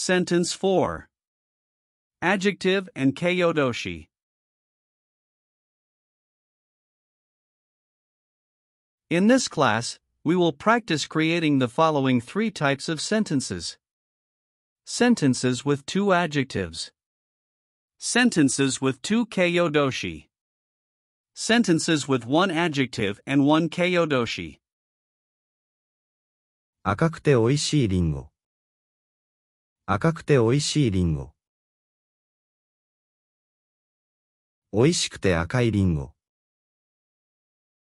Sentence 4. Adjective and kyodoshi. In this class, we will practice creating the following three types of sentences. Sentences with two adjectives. Sentences with two kyodoshi. Sentences with one adjective and one kyodoshi. 赤くて美味しいリンゴ。赤くて美味しいリンゴ。美味しくて赤いリンゴ。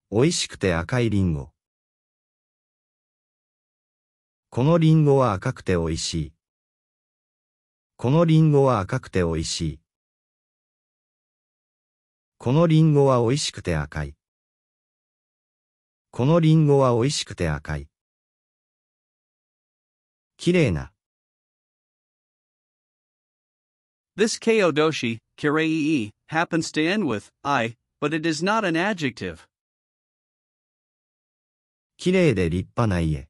美味しくて赤いリンゴ。このリンゴは赤くて美味しい。このリンゴは赤くて美味しい。このリンゴは美味しくて赤い。このリンゴは美味しくて赤い。綺麗な。This k o d o s h i kirei, happens to end with i, but it is not an adjective. きれいで立派な家。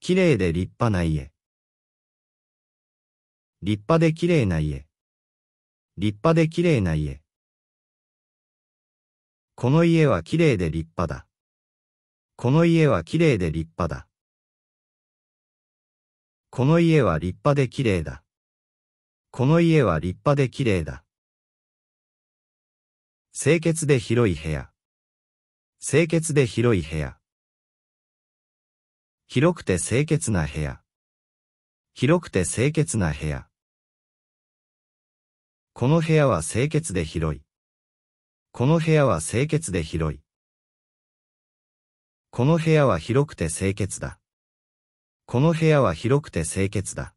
きれいで立派な家。立派できれいな家。立派できれいな家。この家はきれいで立派だ。この家はきれいで立派だ。この家は立派できれいだ。この家は立派で綺麗だ。清潔で広い部屋。清潔で広い部屋。広くて清潔な部屋。広くて清潔な部屋。この部屋は清潔で広い。この部屋は清潔で広い。この部屋は広くて清潔だ。この部屋は広くて清潔だ。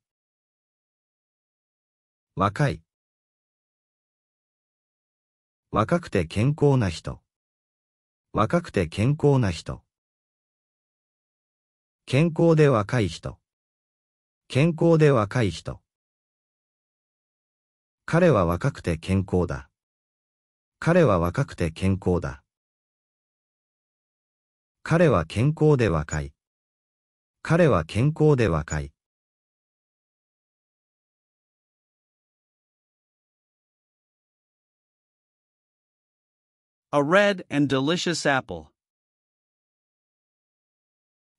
若い。若くて健康な人。若くて健康な人。健康で若い人。健康で若い人。彼は若くて健康だ。彼は若くて健康だ。彼は健康で若い。彼は健康で若い。A red and delicious apple.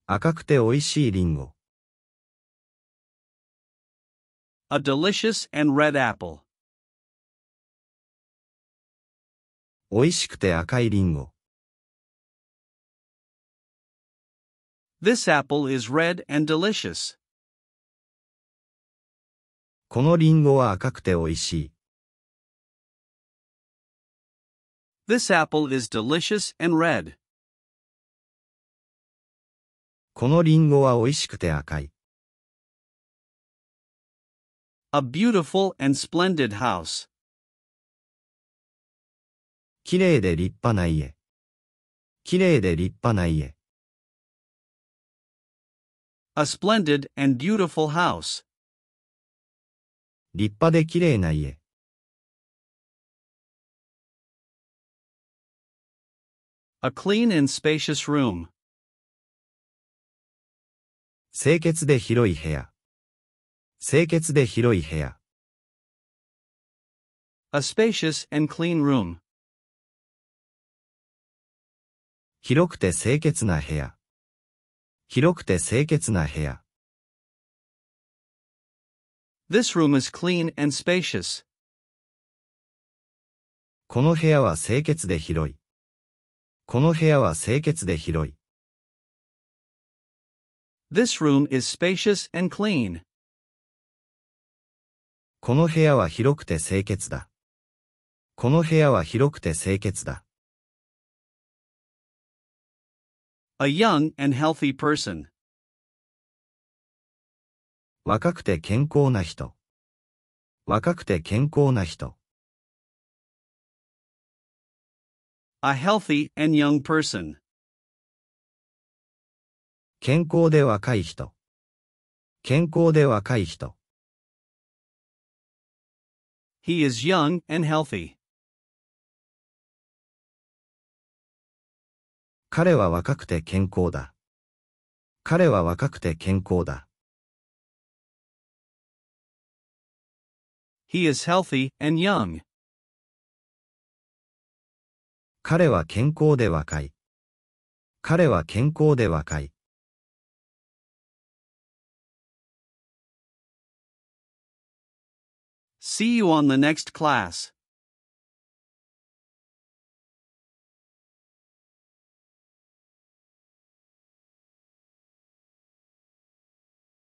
赤くて美味しいリンゴ。A delicious and red apple. 美味しくて赤いリンゴ。This apple is red and delicious. このリンゴは赤くて美味しい。This apple is delicious and red. このリンゴは美味しくて赤い。A beautiful and splendid house. 綺麗で立派な家。綺麗で立派な家。A splendid and beautiful house. 立派で綺麗な家。A clean and spacious room. 清潔で広い部屋。清潔で広い部屋。A spacious and clean room. 広くて清潔な部屋。広くて清潔な部屋。This room is clean and spacious. この部屋は清潔で広い。この部屋は清潔で広い。This room is spacious and clean. この部屋は広くて清潔だ。この部屋は広くて清潔だ。A young and healthy person. 若くて健康な人。若くて健康な人。a healthy and young person. 健康で若い人。健康で若い人。He is young and healthy. 彼は若くて健康だ。彼は若くて健康だ。He is healthy and young. 彼は健康で若い。彼は健康で若い。See you on the next class.